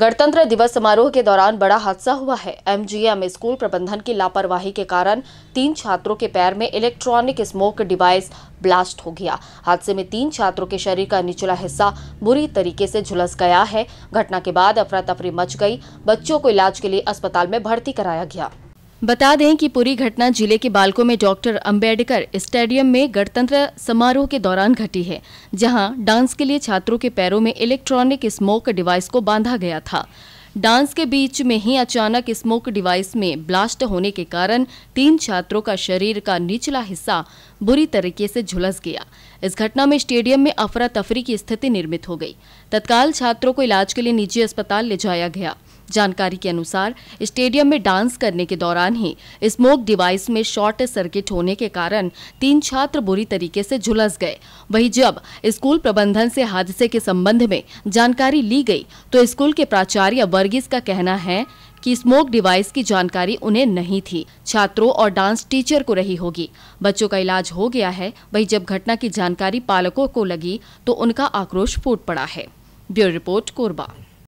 गणतंत्र दिवस समारोह के दौरान बड़ा हादसा हुआ है एमजीएम स्कूल प्रबंधन की लापरवाही के कारण तीन छात्रों के पैर में इलेक्ट्रॉनिक स्मोक डिवाइस ब्लास्ट हो गया हादसे में तीन छात्रों के शरीर का निचला हिस्सा बुरी तरीके से झुलस गया है घटना के बाद अफरा तफरी मच गई बच्चों को इलाज के लिए अस्पताल में भर्ती कराया गया बता दें कि पूरी घटना जिले के बालको में डॉक्टर अंबेडकर स्टेडियम में गणतंत्र समारोह के दौरान घटी है जहां डांस के लिए छात्रों के पैरों में इलेक्ट्रॉनिक स्मोक डिवाइस को बांधा गया था डांस के बीच में ही अचानक स्मोक डिवाइस में ब्लास्ट होने के कारण तीन छात्रों का शरीर का निचला हिस्सा बुरी तरीके से झुलस गया इस घटना में स्टेडियम में अफरा तफरी की स्थिति निर्मित हो गई तत्काल छात्रों को इलाज के लिए निजी अस्पताल ले जाया गया जानकारी के अनुसार स्टेडियम में डांस करने के दौरान ही स्मोक डिवाइस में शॉर्ट सर्किट होने के कारण तीन छात्र बुरी तरीके से झुलस गए वहीं जब स्कूल प्रबंधन से हादसे के संबंध में जानकारी ली गई तो स्कूल के प्राचार्य वर्गीस का कहना है कि स्मोक डिवाइस की जानकारी उन्हें नहीं थी छात्रों और डांस टीचर को रही होगी बच्चों का इलाज हो गया है वही जब घटना की जानकारी पालकों को लगी तो उनका आक्रोश फूट पड़ा है ब्यूरो रिपोर्ट कोरबा